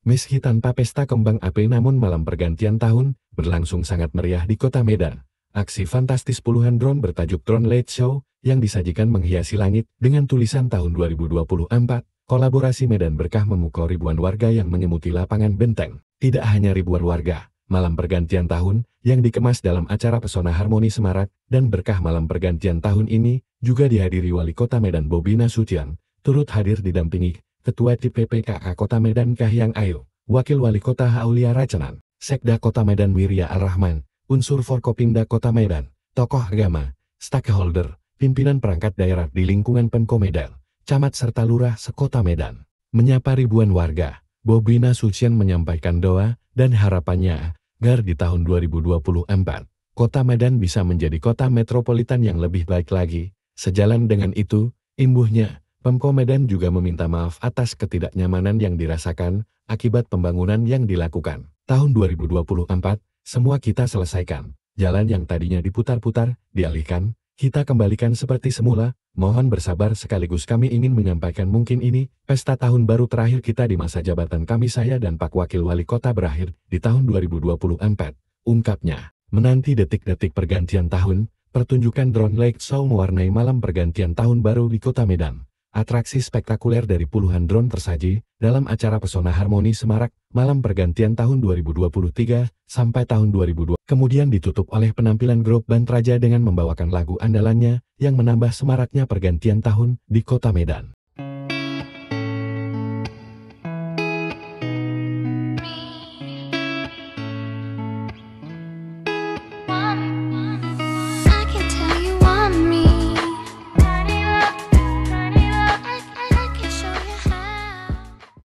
Meski tanpa pesta kembang api namun malam pergantian tahun, berlangsung sangat meriah di kota Medan. Aksi fantastis puluhan drone bertajuk Drone Light Show, yang disajikan menghiasi langit dengan tulisan tahun 2024, kolaborasi Medan Berkah memukau ribuan warga yang menyemuti lapangan benteng. Tidak hanya ribuan warga, malam pergantian tahun, yang dikemas dalam acara Pesona Harmoni Semarak, dan berkah malam pergantian tahun ini, juga dihadiri Wali Kota Medan Bobina Nasution, turut hadir didampingi Ketua TPPKA Kota Medan Kahyang Ayu, Wakil Wali Kota Haulia Racenan, Sekda Kota Medan Wirya Ar-Rahman, Unsur Forkopimda Kota Medan, Tokoh Agama, Stakeholder, Pimpinan Perangkat Daerah di lingkungan Pemko Medan, Camat serta Lurah Sekota Medan. Menyapa ribuan warga, Bobina Sucian menyampaikan doa dan harapannya agar di tahun 2024, Kota Medan bisa menjadi kota metropolitan yang lebih baik lagi. Sejalan dengan itu, imbuhnya, Pemko Medan juga meminta maaf atas ketidaknyamanan yang dirasakan akibat pembangunan yang dilakukan. Tahun 2024, semua kita selesaikan. Jalan yang tadinya diputar-putar, dialihkan, kita kembalikan seperti semula, mohon bersabar sekaligus kami ingin menyampaikan mungkin ini, pesta tahun baru terakhir kita di masa jabatan kami saya dan Pak Wakil Wali Kota berakhir di tahun 2024, ungkapnya. Menanti detik-detik pergantian tahun, pertunjukan drone lake show mewarnai malam pergantian tahun baru di Kota Medan. Atraksi spektakuler dari puluhan drone tersaji dalam acara Pesona Harmoni Semarak malam pergantian tahun 2023 sampai tahun 2002. Kemudian ditutup oleh penampilan grup band Raja dengan membawakan lagu andalannya yang menambah semaraknya pergantian tahun di Kota Medan.